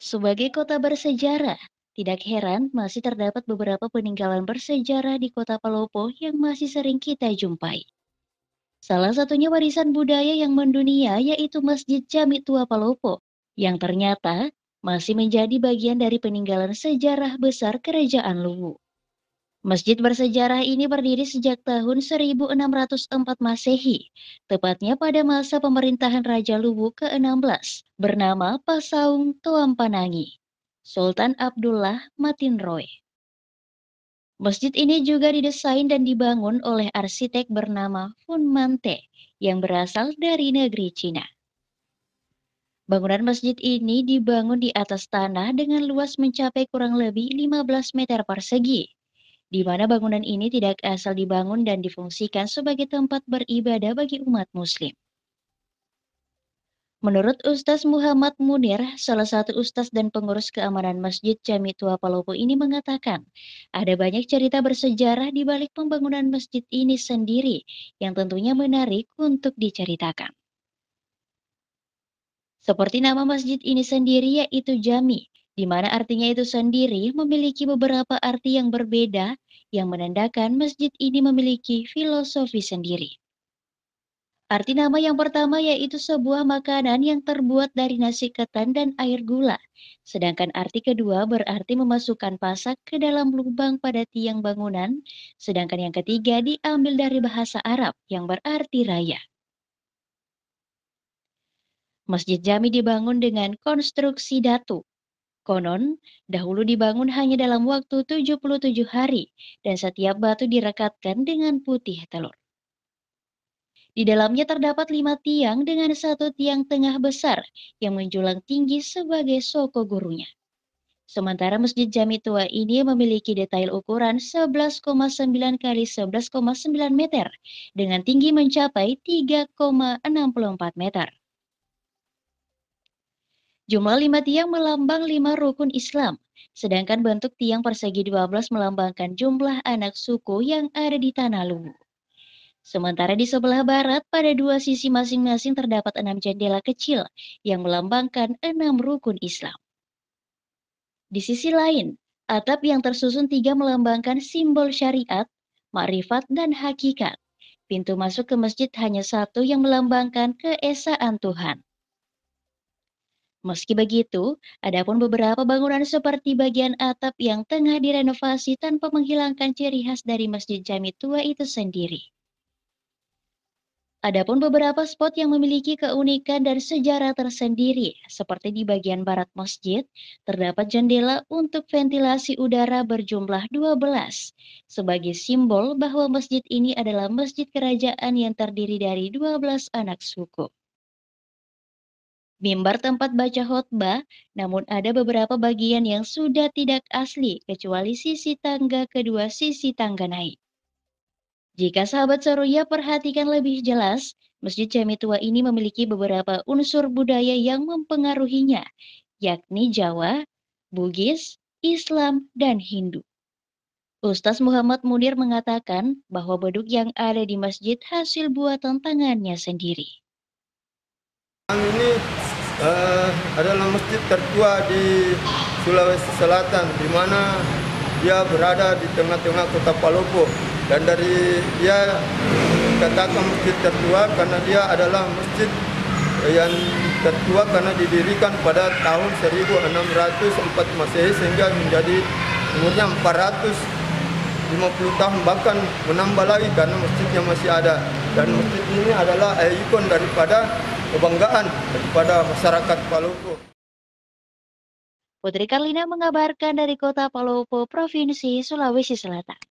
Sebagai kota bersejarah, tidak heran masih terdapat beberapa peninggalan bersejarah di kota Palopo yang masih sering kita jumpai. Salah satunya warisan budaya yang mendunia yaitu Masjid Jami Tua Palopo, yang ternyata masih menjadi bagian dari peninggalan sejarah besar Kerajaan Luwu. Masjid bersejarah ini berdiri sejak tahun 1604 Masehi, tepatnya pada masa pemerintahan Raja Luwu ke-16, bernama Pasaung Toampanangi, Sultan Abdullah Matin Roy. Masjid ini juga didesain dan dibangun oleh arsitek bernama Fun Mante yang berasal dari negeri Cina. Bangunan masjid ini dibangun di atas tanah dengan luas mencapai kurang lebih 15 meter persegi di mana bangunan ini tidak asal dibangun dan difungsikan sebagai tempat beribadah bagi umat muslim. Menurut Ustaz Muhammad Munir, salah satu ustaz dan pengurus keamanan Masjid Jami Tua Palopo ini mengatakan, ada banyak cerita bersejarah di balik pembangunan masjid ini sendiri yang tentunya menarik untuk diceritakan. Seperti nama masjid ini sendiri yaitu Jami, di mana artinya itu sendiri memiliki beberapa arti yang berbeda yang menandakan masjid ini memiliki filosofi sendiri. Arti nama yang pertama yaitu sebuah makanan yang terbuat dari nasi ketan dan air gula. Sedangkan arti kedua berarti memasukkan pasak ke dalam lubang pada tiang bangunan. Sedangkan yang ketiga diambil dari bahasa Arab yang berarti raya. Masjid Jami dibangun dengan konstruksi datu Konon, dahulu dibangun hanya dalam waktu 77 hari dan setiap batu direkatkan dengan putih telur. Di dalamnya terdapat lima tiang dengan satu tiang tengah besar yang menjulang tinggi sebagai soko gurunya. Sementara Masjid Jami Tua ini memiliki detail ukuran 11,9 kali 11,9 meter dengan tinggi mencapai 3,64 meter. Jumlah lima tiang melambang lima rukun Islam, sedangkan bentuk tiang persegi 12 melambangkan jumlah anak suku yang ada di Tanah Luwu. Sementara di sebelah barat, pada dua sisi masing-masing terdapat enam jendela kecil yang melambangkan enam rukun Islam. Di sisi lain, atap yang tersusun tiga melambangkan simbol syariat, marifat, dan hakikat. Pintu masuk ke masjid hanya satu yang melambangkan keesaan Tuhan. Meski begitu, ada pun beberapa bangunan seperti bagian atap yang tengah direnovasi tanpa menghilangkan ciri khas dari Masjid Jami Tua itu sendiri. Adapun beberapa spot yang memiliki keunikan dan sejarah tersendiri, seperti di bagian barat masjid, terdapat jendela untuk ventilasi udara berjumlah 12, sebagai simbol bahwa masjid ini adalah masjid kerajaan yang terdiri dari 12 anak suku mimbar tempat baca khutbah, namun ada beberapa bagian yang sudah tidak asli kecuali sisi tangga kedua sisi tangga naik. Jika sahabat Saruya perhatikan lebih jelas, Masjid Jami Tua ini memiliki beberapa unsur budaya yang mempengaruhinya, yakni Jawa, Bugis, Islam, dan Hindu. Ustaz Muhammad Munir mengatakan bahwa beduk yang ada di masjid hasil buatan tangannya sendiri. Ini uh, eh, adalah masjid tertua di Sulawesi Selatan di mana dia berada di tengah-tengah kota Palopo dan dari dia katakan masjid tertua karena dia adalah masjid yang tertua karena didirikan pada tahun 1604 Masehi sehingga menjadi umurnya 400 tahun bahkan menambah lagi karena masjidnya masih ada dan masjid ini adalah ikon daripada kebanggaan kepada masyarakat Palopo. Putri Karlina mengabarkan dari kota Palopo, Provinsi Sulawesi Selatan.